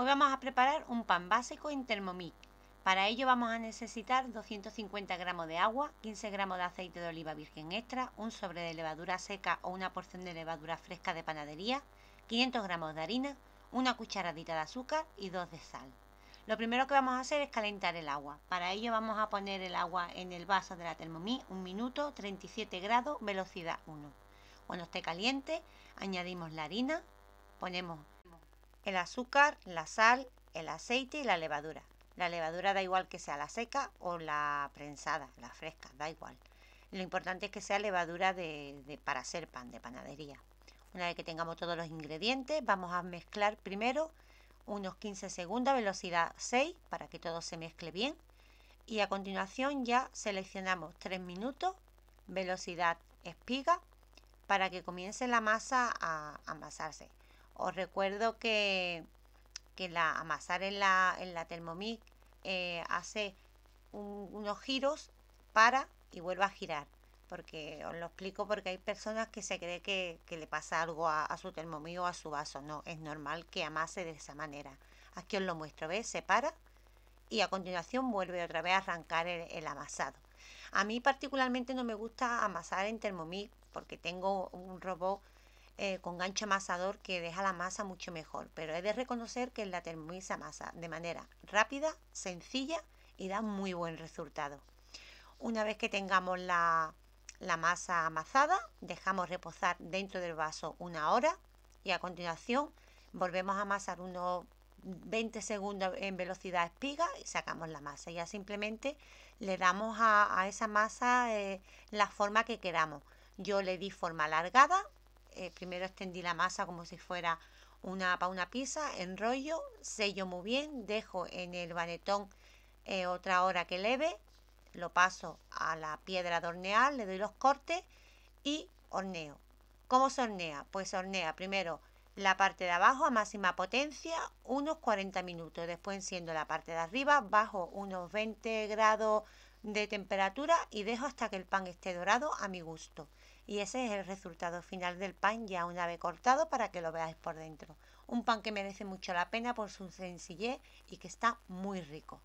Hoy vamos a preparar un pan básico en Thermomix. Para ello vamos a necesitar 250 gramos de agua, 15 gramos de aceite de oliva virgen extra, un sobre de levadura seca o una porción de levadura fresca de panadería, 500 gramos de harina, una cucharadita de azúcar y dos de sal. Lo primero que vamos a hacer es calentar el agua. Para ello vamos a poner el agua en el vaso de la Thermomix, un minuto, 37 grados, velocidad 1. Cuando esté caliente, añadimos la harina, ponemos el azúcar, la sal, el aceite y la levadura. La levadura da igual que sea la seca o la prensada, la fresca, da igual. Lo importante es que sea levadura de, para hacer pan, de panadería. Una vez que tengamos todos los ingredientes, vamos a mezclar primero unos 15 segundos a velocidad 6 para que todo se mezcle bien. Y a continuación ya seleccionamos 3 minutos, velocidad espiga, para que comience la masa a amasarse. Os recuerdo que, la, amasar en la, en la Thermomix eh, hace unos giros para y vuelve a girar. Porque os lo explico porque hay personas que se cree que, le pasa algo a, su Thermomix o a su vaso. No, es normal que amase de esa manera. Aquí os lo muestro, ¿ves? Se para y a continuación vuelve otra vez a arrancar el, el amasado. A mí particularmente no me gusta amasar en Thermomix porque tengo un robot eh, con gancho amasador que deja la masa mucho mejor, pero he de reconocer que la termiza masa de manera rápida, sencilla y da muy buen resultado. Una vez que tengamos la, masa amasada, dejamos reposar dentro del vaso una hora y a continuación volvemos a amasar unos 20 segundos en velocidad espiga y sacamos la masa. Ya simplemente le damos a, esa masa eh, la forma que queramos. Yo le di forma alargada, eh, primero extendí la masa como si fuera una para una pizza, enrollo, sello muy bien, dejo en el banetón eh, otra hora que leve, lo paso a la piedra de hornear, le doy los cortes y horneo. ¿Cómo se hornea? Pues hornea primero la parte de abajo a máxima potencia unos 40 minutos, después enciendo la parte de arriba bajo unos 20 grados de temperatura y dejo hasta que el pan esté dorado a mi gusto y ese es el resultado final del pan ya una vez cortado para que lo veáis por dentro. Un pan que merece mucho la pena por su sencillez y que está muy rico.